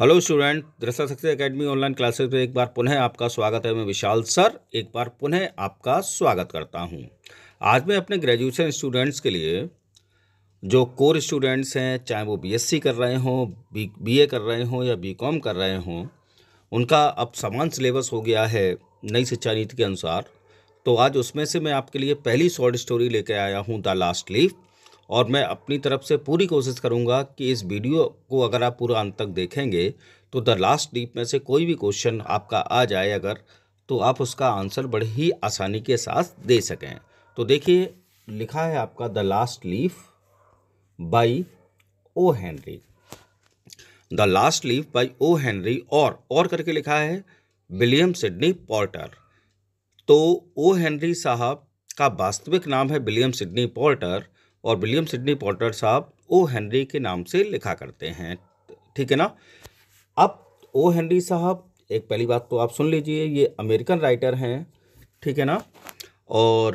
hello student दृष्टा शक्ति academy online classes में एक बार पुनः आपका स्वागत है मैं विशाल सर एक बार पुनः आपका स्वागत करता हूं आज मैं अपने ग्रेजुएशन स्टूडेंट्स के लिए जो कोर स्टूडेंट्स हैं चाहे वो बीएससी कर रहे हों बी बीए कर रहे हों या बीकॉम कर रहे हों उनका अब समान सिलेबस हो गया है नई शिक्षा नीति के अनुसार तो आज उसमें से मैं आपके लिए पहली शॉर्ट स्टोरी लेकर आया हूँ द लास्ट लीफ और मैं अपनी तरफ से पूरी कोशिश करूंगा कि इस वीडियो को अगर आप पूरा अंत तक देखेंगे तो द लास्ट डीप में से कोई भी क्वेश्चन आपका आ जाए अगर तो आप उसका आंसर बड़ी ही आसानी के साथ दे सकें तो देखिए लिखा है आपका the last leaf by O Henry the last leaf by O Henry और और करके लिखा है विलियम सिडनी पॉल्टर तो ओ हैनरी साहब का वास्तविक नाम है विलियम सिडनी पॉल्टर और विलियम सिडनी पॉटर साहब ओ हेनरी के नाम से लिखा करते हैं ठीक है ना अब ओ हेनरी साहब एक पहली बात तो आप सुन लीजिए ये अमेरिकन राइटर हैं ठीक है ना और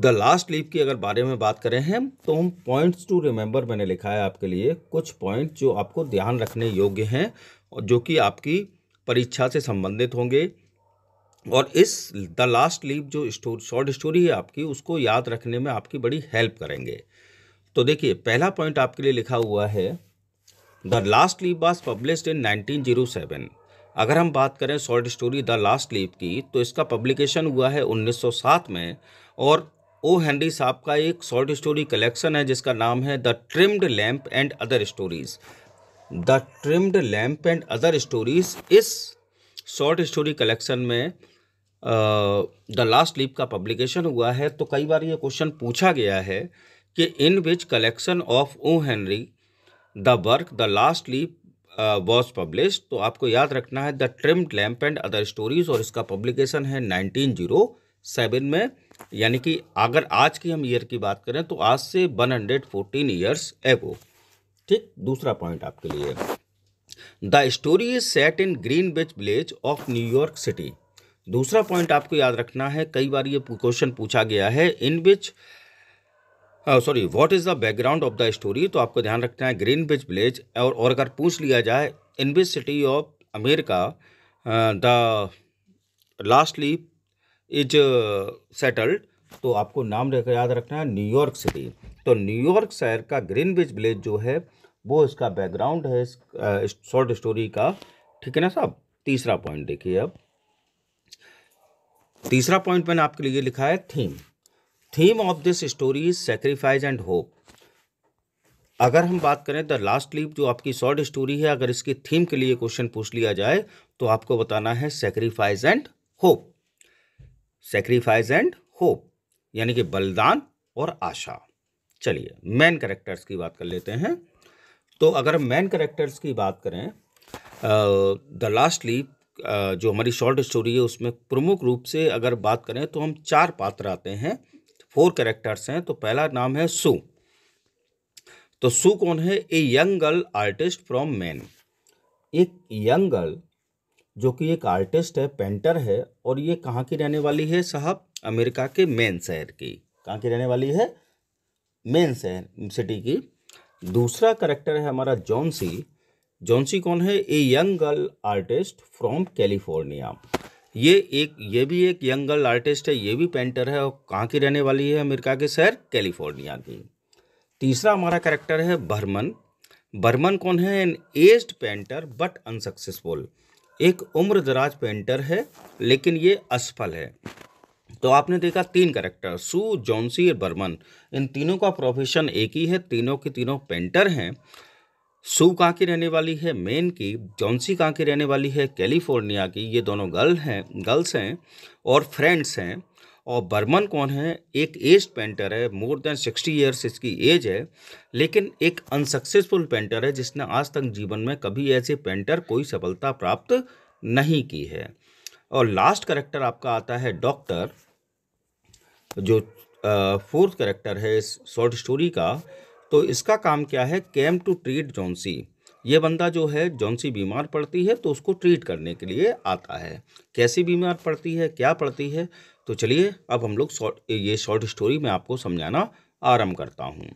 द लास्ट लीप की अगर बारे में बात करें हैं तो हम पॉइंट्स टू रिमेंबर मैंने लिखा है आपके लिए कुछ पॉइंट जो आपको ध्यान रखने योग्य हैं और जो कि आपकी परीक्षा से संबंधित होंगे और इस द लास्ट लीप जो स्टोरी शॉर्ट स्टोरी है आपकी उसको याद रखने में आपकी बड़ी हेल्प करेंगे तो देखिए पहला पॉइंट आपके लिए लिखा हुआ है the last leaf was published in 1907 अगर हम बात करें short story the last leaf की तो इसका पब्लिकेशन हुआ है 1907 में और ओ हेनरी साहब का एक शॉर्ट स्टोरी कलेक्शन है जिसका नाम है the trimmed lamp and other stories the trimmed lamp and other stories इस शॉर्ट स्टोरी कलेक्शन में द लास्ट लीप का पब्लिकेशन हुआ है तो कई बार ये क्वेश्चन पूछा गया है कि in which collection of O Henry the work the last leaf was publish तो आपको याद रखना है the trimmed lamp and other stories और इसका पब्लिकेशन है नाइनटीन जीरो सेवन में यानी कि अगर आज की हम ईयर की बात करें तो आज से one hundred fourteen years ago ठीक दूसरा पॉइंट आपके लिए the story is set in Greenwich village of New York city दूसरा पॉइंट आपको याद रखना है कई बार ये क्वेश्चन पूछा गया है in which sorry what is the background of the story तो आपको ध्यान रखना है ग्रीन बिच विलेज और, और अगर पूछ लिया जाए in which city of America the last leaf is settled तो आपको नाम याद रखना है न्यूयॉर्क सिटी तो न्यूयॉर्क शहर का ग्रीन बिच विलेज जो है वो इसका बैकग्राउंड है इस शॉर्ट स्टोरी का ठीक है ना साहब तीसरा पॉइंट देखिए अब तीसरा पॉइंट मैंने आपके लिए लिखा है theme theme of this story is and hope अगर हम बात करें द लास्ट लीप जो आपकी शॉर्ट स्टोरी है अगर इसकी थीम के लिए क्वेश्चन पूछ लिया जाए तो आपको बताना है sacrifice and hope sacrifice and hope यानी कि बलिदान और आशा चलिए मेन कैरेक्टर्स की बात कर लेते हैं तो अगर हम मैन करेक्टर्स की बात करें द लास्ट लीप जो हमारी शॉर्ट स्टोरी है उसमें प्रमुख रूप से अगर बात करें तो हम चार पात्र आते हैं फोर कैरेक्टर्स हैं तो पहला नाम है सू तो सू कौन है a young girl artist from Maine एक यंग गर्ल जो कि एक आर्टिस्ट है पेंटर है और ये कहाँ की रहने वाली है साहब अमेरिका के मेन शहर की कहाँ की रहने वाली है मेन शहर सिटी की दूसरा करेक्टर है हमारा जॉन्सी जॉन्सी कौन है a young girl artist from California ये एक ये भी एक यंग गर्ल आर्टिस्ट है ये भी पेंटर है और कहाँ की रहने वाली है अमेरिका के शहर कैलिफोर्निया की तीसरा हमारा करेक्टर है बर्मन बर्मन कौन है an aged painter but unsuccessful एक उम्र दराज पेंटर है लेकिन ये असफल है तो आपने देखा तीन करेक्टर सु जॉन्सी और बर्मन इन तीनों का प्रोफेशन एक ही है तीनों के तीनों पेंटर हैं सू कहाँ की रहने वाली है मेन की जॉन्सी कहाँ की रहने वाली है कैलिफोर्निया की ये दोनों गर्ल हैं गर्ल्स हैं और फ्रेंड्स हैं और बर्मन कौन है एक एज पेंटर है मोर देन सिक्सटी ईयर्स इसकी एज है लेकिन एक अनसक्सेसफुल पेंटर है जिसने आज तक जीवन में कभी ऐसे पेंटर कोई सफलता प्राप्त नहीं की है और लास्ट करेक्टर आपका आता है डॉक्टर जो फोर्थ करेक्टर है इस शॉर्ट स्टोरी का तो इसका काम क्या है कैम टू ट्रीट जॉन्सी ये बंदा जो है जॉन्सी बीमार पड़ती है तो उसको ट्रीट करने के लिए आता है कैसी बीमार पड़ती है क्या पड़ती है तो चलिए अब हम लोग शॉर्ट ये शॉर्ट स्टोरी मैं आपको समझाना आरम्भ करता हूँ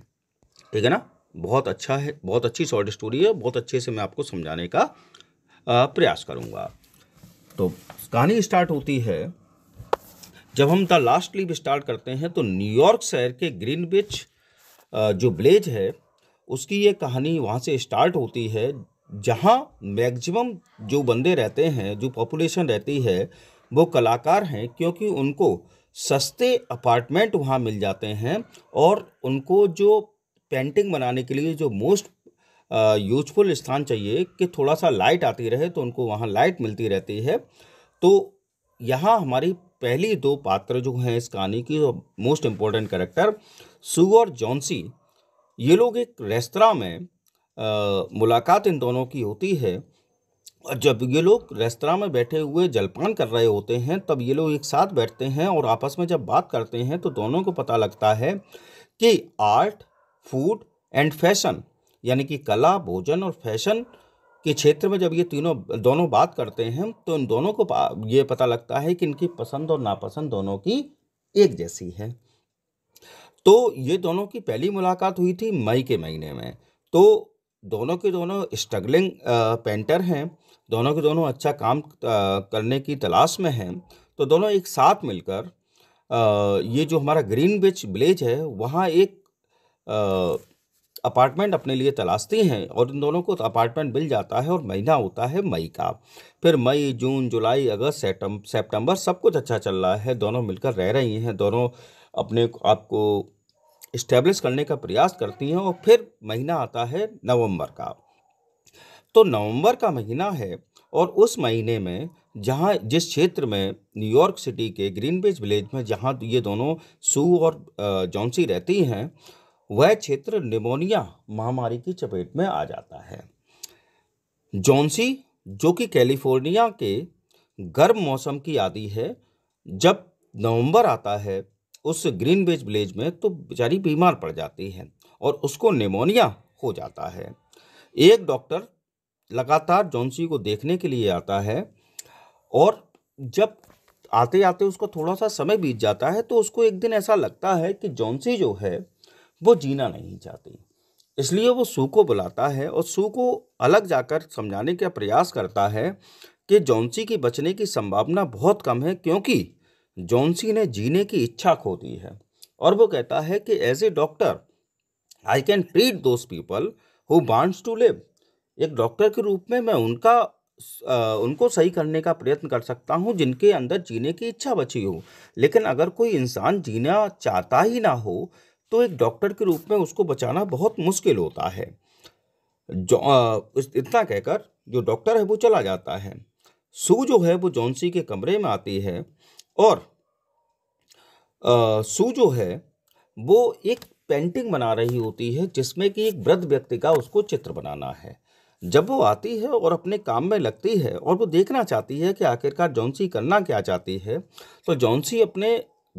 ठीक है ना बहुत अच्छा है बहुत अच्छी शॉर्ट स्टोरी है बहुत अच्छे से मैं आपको समझाने का प्रयास करूँगा तो कहानी स्टार्ट होती है जब हम द लास्ट लीव स्टार्ट करते हैं तो न्यूयॉर्क शहर के ग्रीन बिच जो ब्लेज है उसकी ये कहानी वहाँ से स्टार्ट होती है जहाँ मैक्सिमम जो बंदे रहते हैं जो पॉपुलेशन रहती है वो कलाकार हैं क्योंकि उनको सस्ते अपार्टमेंट वहाँ मिल जाते हैं और उनको जो पेंटिंग बनाने के लिए जो मोस्ट यूजफुल स्थान चाहिए कि थोड़ा सा लाइट आती रहे तो उनको वहाँ लाइट मिलती रहती है तो यहाँ हमारी पहली दो पात्र जो हैं इस कहानी की मोस्ट इम्पोर्टेंट करेक्टर सू और जॉन्सी ये लोग एक रेस्तरा में आ, मुलाकात इन दोनों की होती है और जब ये लोग रेस्तरा में बैठे हुए जलपान कर रहे होते हैं तब ये लोग एक साथ बैठते हैं और आपस में जब बात करते हैं तो दोनों को पता लगता है कि आर्ट फूड एंड फैशन यानी कि कला भोजन और फैशन के क्षेत्र में जब ये तीनों दोनों बात करते हैं तो इन दोनों को ये पता लगता है कि इनकी पसंद और नापसंद दोनों की एक जैसी है तो ये दोनों की पहली मुलाकात हुई थी मई के महीने में तो दोनों के दोनों स्ट्रगलिंग पेंटर हैं दोनों के दोनों अच्छा काम करने की तलाश में हैं तो दोनों एक साथ मिलकर ये जो हमारा ग्रीन बिच विलेज है वहाँ एक अपार्टमेंट अपने लिए तलाशती हैं और इन दोनों को तो अपार्टमेंट मिल जाता है और महीना होता है मई का फिर मई जून जुलाई अगस्त सेप्टेम्बर सब कुछ अच्छा चल रहा है दोनों मिलकर रह रही हैं दोनों अपने आपको इस्टेब्लिश करने का प्रयास करती हैं और फिर महीना आता है नवंबर का तो नवंबर का महीना है और उस महीने में जहाँ जिस क्षेत्र में न्यूयॉर्क सिटी के ग्रीन विलेज में जहाँ ये दोनों सू और जॉन्सी रहती हैं वह क्षेत्र निमोनिया महामारी की चपेट में आ जाता है जॉन्सी जो कि कैलिफोर्निया के गर्म मौसम की आदि है जब नवंबर आता है उस ग्रीन बेज विलेज में तो बेचारी बीमार पड़ जाती है और उसको निमोनिया हो जाता है एक डॉक्टर लगातार जॉन्सी को देखने के लिए आता है और जब आते आते उसको थोड़ा सा समय बीत जाता है तो उसको एक दिन ऐसा लगता है कि जॉन्सी जो है वो जीना नहीं चाहती इसलिए वो सू को बुलाता है और सू को अलग जाकर समझाने का प्रयास करता है कि जौनसी की बचने की संभावना बहुत कम है क्योंकि जौनसी ने जीने की इच्छा खो दी है और वो कहता है कि as a doctor I can treat those people who wants to live एक डॉक्टर के रूप में मैं उनका आ, उनको सही करने का प्रयत्न कर सकता हूँ जिनके अंदर जीने की इच्छा बची हो लेकिन अगर कोई इंसान जीना चाहता ही ना हो तो एक डॉक्टर के रूप में उसको बचाना बहुत मुश्किल होता है जो इतना कहकर जो डॉक्टर है वो चला जाता है सू जो है वो जॉन्सी के कमरे में आती है और आ, सू जो है वो एक पेंटिंग बना रही होती है जिसमें कि एक वृद्ध व्यक्ति का उसको चित्र बनाना है जब वो आती है और अपने काम में लगती है और वो देखना चाहती है कि आखिरकार जॉन्सी करना क्या चाहती है तो जॉन्सी अपने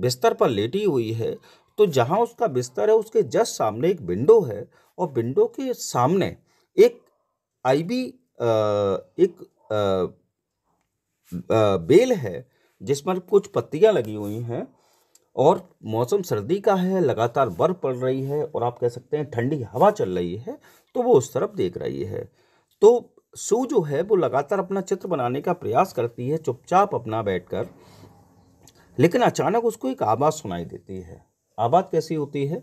बिस्तर पर लेटी हुई है तो जहाँ उसका बिस्तर है उसके जस्ट सामने एक विंडो है और विंडो के सामने एक आईबी एक आ, आ, बेल है जिस पर कुछ पत्तियाँ लगी हुई हैं और मौसम सर्दी का है लगातार बर्फ पड़ रही है और आप कह सकते हैं ठंडी हवा चल रही है तो वो उस तरफ देख रही है तो सू जो है वो लगातार अपना चित्र बनाने का प्रयास करती है चुपचाप अपना बैठकर लेकिन अचानक उसको एक आवाज़ सुनाई देती है आबाद कैसी होती है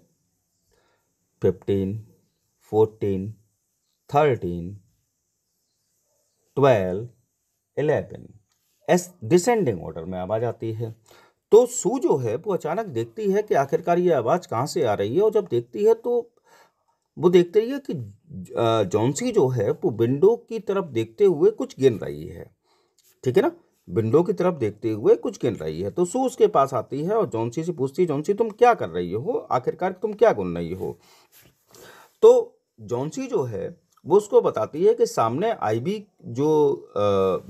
fifteen fourteen thirteen twelve eleven as descending order में आवाज़ आती है तो सू जो है वो अचानक देखती है कि आखिरकार ये आवाज़ कहाँ से आ रही है और जब देखती है तो वो देखते रही है कि जॉन्सी जो है वो विंडो की तरफ देखते हुए कुछ गिन रही है ठीक है ना विंडो की तरफ देखते हुए कुछ गिन रही है तो सू उसके पास आती है और जोनसी से पूछती है जोनसी तुम क्या कर रही हो आखिरकार तुम क्या गुन रही हो तो जोनसी जो है वो उसको बताती है कि सामने आईबी जो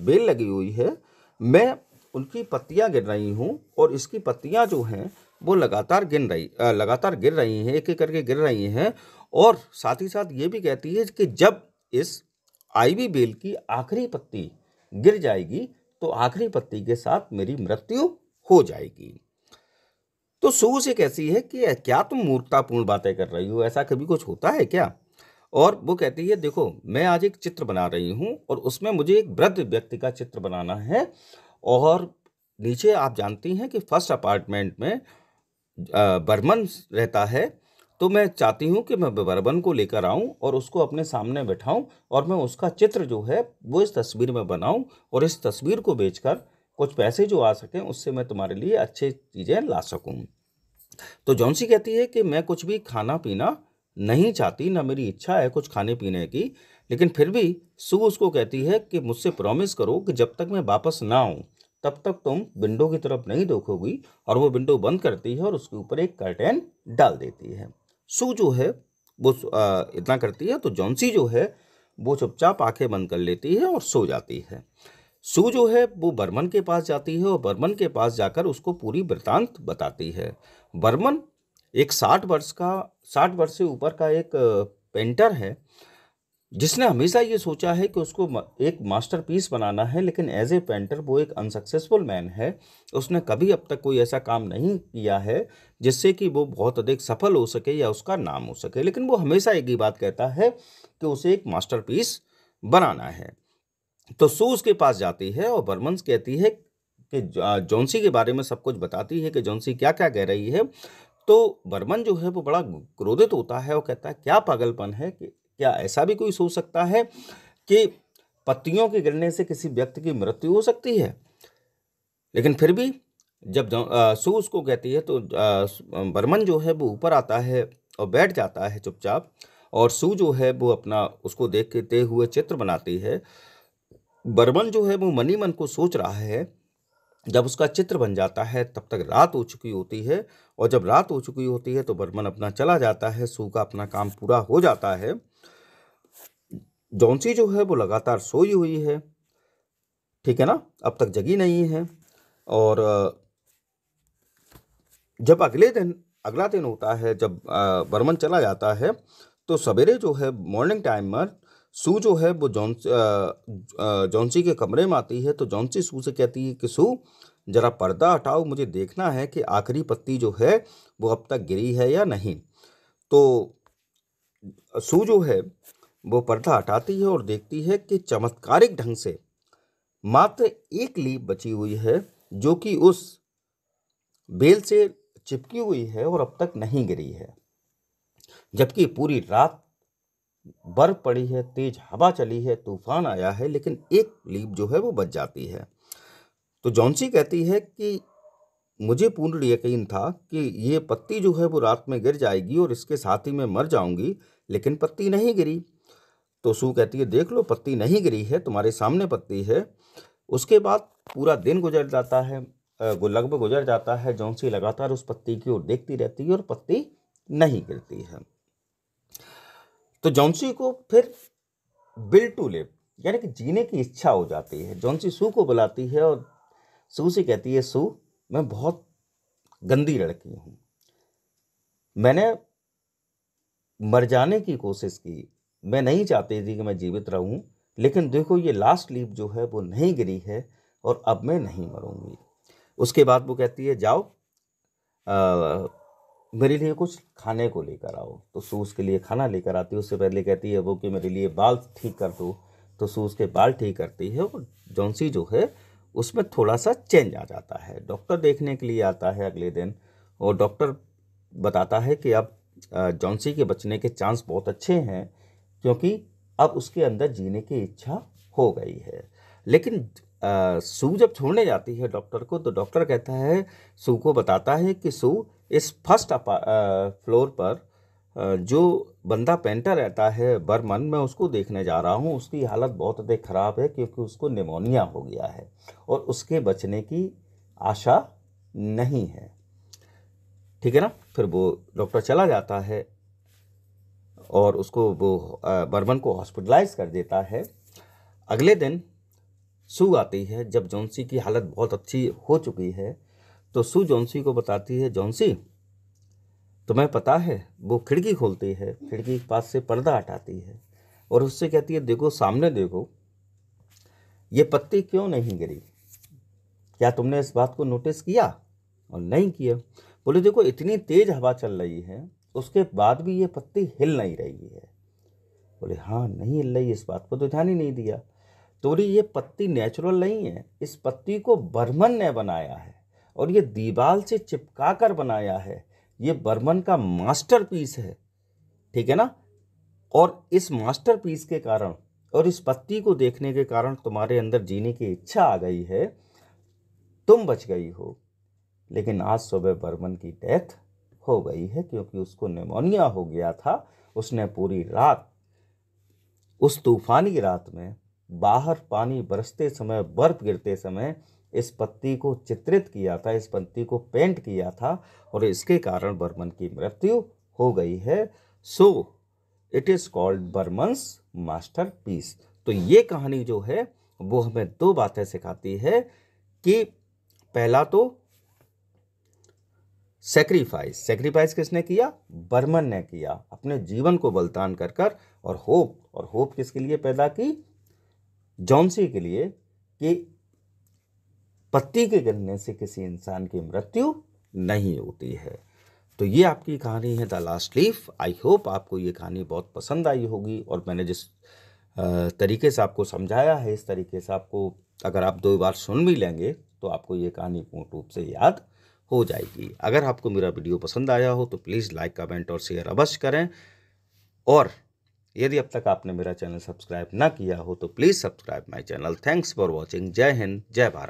बेल लगी हुई है मैं उनकी पत्तियां गिर रही हूँ और इसकी पत्तियां जो हैं वो लगातार गिन रही आ, लगातार गिर रही हैं एक एक करके गिर रही हैं और साथ ही साथ ये भी कहती है कि जब इस आईबी बेल की आखिरी पत्ती गिर जाएगी तो आखिरी पत्नी के साथ मेरी मृत्यु हो जाएगी तो सोच एक ऐसी है कि क्या तुम मूर्खतापूर्ण बातें कर रही हो ऐसा कभी कुछ होता है क्या और वो कहती है देखो मैं आज एक चित्र बना रही हूँ और उसमें मुझे एक वृद्ध व्यक्ति का चित्र बनाना है और नीचे आप जानती हैं कि फर्स्ट अपार्टमेंट में बर्मन रहता है तो मैं चाहती हूँ कि मैं बर्बन को लेकर आऊँ और उसको अपने सामने बैठाऊँ और मैं उसका चित्र जो है वो इस तस्वीर में बनाऊँ और इस तस्वीर को बेच कुछ पैसे जो आ सकें उससे मैं तुम्हारे लिए अच्छी चीज़ें ला सकूँ तो जौनसी कहती है कि मैं कुछ भी खाना पीना नहीं चाहती ना मेरी इच्छा है कुछ खाने पीने की लेकिन फिर भी सू उसको कहती है कि मुझसे प्रॉमिस करो कि जब तक मैं वापस ना आऊँ तब तक तुम विंडो की तरफ नहीं देखोगी और वो विंडो बंद करती है और उसके ऊपर एक कर्टेन डाल देती है सो जो है वो इतना करती है तो जॉन्सी जो है वो चुपचाप आंखें बंद कर लेती है और सो जाती है सू जो है वो बर्मन के पास जाती है और बर्मन के पास जाकर उसको पूरी वृतांत बताती है बर्मन एक साठ वर्ष का साठ वर्ष से ऊपर का एक पेंटर है जिसने हमेशा ये सोचा है कि उसको एक मास्टरपीस बनाना है लेकिन एज ए पेंटर वो एक अनसक्सेसफुल मैन है उसने कभी अब तक कोई ऐसा काम नहीं किया है जिससे कि वो बहुत अधिक सफल हो सके या उसका नाम हो सके लेकिन वो हमेशा एक ही बात कहता है कि उसे एक मास्टरपीस बनाना है तो सू उसके पास जाती है और बर्मन्स कहती है कि जोन्सी के बारे में सब कुछ बताती है कि जॉन्सी क्या क्या कह रही है तो बर्मन जो है वो बड़ा क्रोधित होता है और कहता है क्या पागलपन है कि क्या ऐसा भी कोई सोच सकता है कि पत्तियों के गिरने से किसी व्यक्ति की मृत्यु हो सकती है लेकिन फिर भी जब सू उसको कहती है तो बर्मन जो है वो ऊपर आता है और बैठ जाता है चुपचाप और सू जो है वो अपना उसको देखते हुए चित्र बनाती है बर्मन जो है वो मनी मन को सोच रहा है जब उसका चित्र बन जाता है तब तक रात हो चुकी होती है और जब रात हो चुकी होती है तो बर्मन अपना चला जाता है सू का अपना काम पूरा हो जाता है जौनसी जो है वो लगातार सोई हुई है ठीक है ना अब तक जगी नहीं है और जब अगले दिन अगला दिन होता है जब बर्मन चला जाता है तो सवेरे जो है मॉर्निंग टाइम में सू जो है वो जॉन जौन्स, के कमरे में आती है तो जॉन्सी सू से कहती है कि सू जरा पर्दा हटाओ मुझे देखना है कि आखिरी पत्ती जो है वो अब तक गिरी है या नहीं तो सू जो है वो पर्दा हटाती है और देखती है कि चमत्कारिक ढंग से मात्र एक लीप बची हुई है जो कि उस बेल से चिपकी हुई है और अब तक नहीं गिरी है जबकि पूरी रात बर्फ पड़ी है तेज हवा चली है तूफान आया है लेकिन एक लीप जो है वो बच जाती है तो जॉन्सी कहती है कि मुझे पूर्ण यकीन था कि ये पत्ती जो है वो रात में गिर जाएगी और इसके साथ ही मैं मर जाऊंगी लेकिन पत्ती नहीं गिरी तो सू कहती है देख लो पत्ती नहीं गिरी है तुम्हारे सामने पत्ती है उसके बाद पूरा दिन गुजर जाता है लगभग गुजर जाता है जौनसी लगातार उस पत्ती की ओर देखती रहती है और पत्ती नहीं गिरती है तो जौनसी को फिर बिल टू लिव यानी कि जीने की इच्छा हो जाती है जौनसी सू को बुलाती है और सू से कहती है सू मैं बहुत गंदी लड़की हूँ मैंने मर जाने की कोशिश की मैं नहीं चाहती थी कि मैं जीवित रहूं लेकिन देखो ये लास्ट लीप जो है वो नहीं गिरी है और अब मैं नहीं मरूंगी उसके बाद वो कहती है जाओ आ, मेरे लिए कुछ खाने को लेकर आओ तो सू उसके लिए खाना लेकर आती है उससे पहले कहती है वो कि मेरे लिए बाल ठीक कर दो तो सू उसके बाल ठीक करती है और जौनसी जो है उसमें थोड़ा सा चेंज आ जाता है डॉक्टर देखने के लिए आता है अगले दिन और डॉक्टर बताता है कि अब जॉन्सी के बचने के चांस बहुत अच्छे हैं क्योंकि अब उसके अंदर जीने की इच्छा हो गई है लेकिन सू जब छोड़ने जाती है डॉक्टर को तो डॉक्टर कहता है सू को बताता है कि सू इस फर्स्ट फ्लोर पर जो बंदा पेंटर रहता है बर्मन मैं उसको देखने जा रहा हूँ उसकी हालत बहुत अधिक ख़राब है क्योंकि उसको निमोनिया हो गया है और उसके बचने की आशा नहीं है ठीक है ना फिर वो डॉक्टर चला जाता है और उसको वो बर्मन को हॉस्पिटलाइज कर देता है अगले दिन सू आती है जब जोंसी की हालत बहुत अच्छी हो चुकी है तो सू जोंसी को बताती है जोंसी तुम्हें पता है वो खिड़की खोलती है खिड़की के पास से पर्दा हटाती है और उससे कहती है देखो सामने देखो ये पत्ती क्यों नहीं गिरी क्या तुमने इस बात को नोटिस किया और नहीं किया बोले देखो इतनी तेज़ हवा चल रही है उसके बाद भी ये पत्ती हिल नहीं रही है बोले हाँ नहीं हिल रही इस बात को तो ध्यान ही नहीं दिया तो बोली ये पत्ती नेचुरल नहीं है इस पत्ती को बर्मन ने बनाया है और ये दीवार से चिपका कर बनाया है ये बर्मन का मास्टरपीस है ठीक है ना और इस मास्टरपीस के कारण और इस पत्ती को देखने के कारण तुम्हारे अंदर जीने की इच्छा आ गई है तुम बच गई हो लेकिन आज सुबह बर्मन की डेथ हो गई है क्योंकि उसको निमोनिया हो गया था उसने पूरी रात उस तूफानी रात में बाहर पानी बरसते समय बर्फ गिरते समय इस पत्ती को चित्रित किया था इस पत्ती को पेंट किया था और इसके कारण बर्मन की मृत्यु हो गई है so it is called Behrman's masterpiece तो ये कहानी जो है वो हमें दो बातें सिखाती है कि पहला तो सेक्रीफाइस सेक्रीफाइस किसने किया बर्मन ने किया अपने जीवन को बलिदान कर कर और होप और होप किसके लिए पैदा की जॉन्सी के लिए कि पत्ती के गिरने से किसी इंसान की मृत्यु नहीं होती है तो ये आपकी कहानी है the last leaf I hope आपको ये कहानी बहुत पसंद आई होगी और मैंने जिस तरीके से आपको समझाया है इस तरीके से आपको अगर आप दो बार सुन भी लेंगे तो आपको ये कहानी पूर्ण रूप से याद हो जाएगी अगर आपको मेरा वीडियो पसंद आया हो तो प्लीज़ लाइक कमेंट और शेयर अवश्य करें और यदि अब तक आपने मेरा चैनल सब्सक्राइब ना किया हो तो please subscribe my channel thanks for watching Jai Hind जय भारत